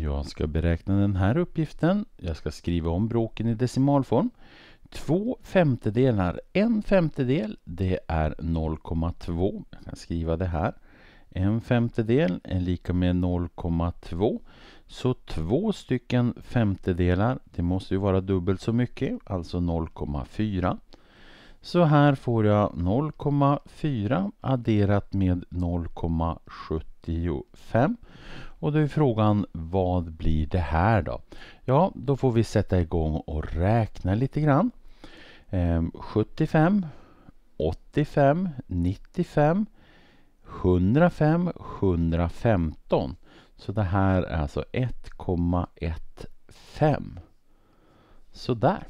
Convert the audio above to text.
Jag ska beräkna den här uppgiften. Jag ska skriva om bråken i decimalform. Två femtedelar, en femtedel, det är 0,2. Jag kan skriva det här. En femtedel är lika med 0,2. Så två stycken femtedelar, det måste ju vara dubbelt så mycket, alltså 0,4. Så här får jag 0,4 adderat med 0,75. Och då är frågan vad blir det här då? Ja, då får vi sätta igång och räkna lite grann. 75, 85, 95, 105, 115. Så det här är alltså 1,15. Sådär.